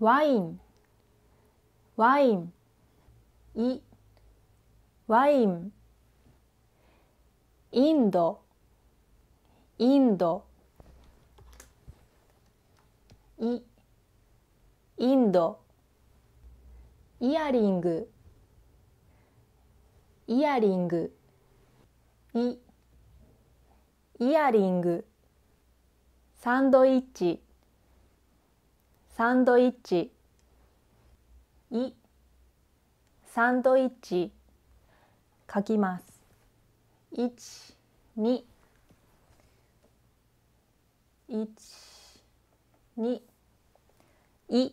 ワインワインいワインインドインドいインドイヤリングイヤリングいイヤリングサンドイッチサンドイッチいサンドイッチ書きます一二一二い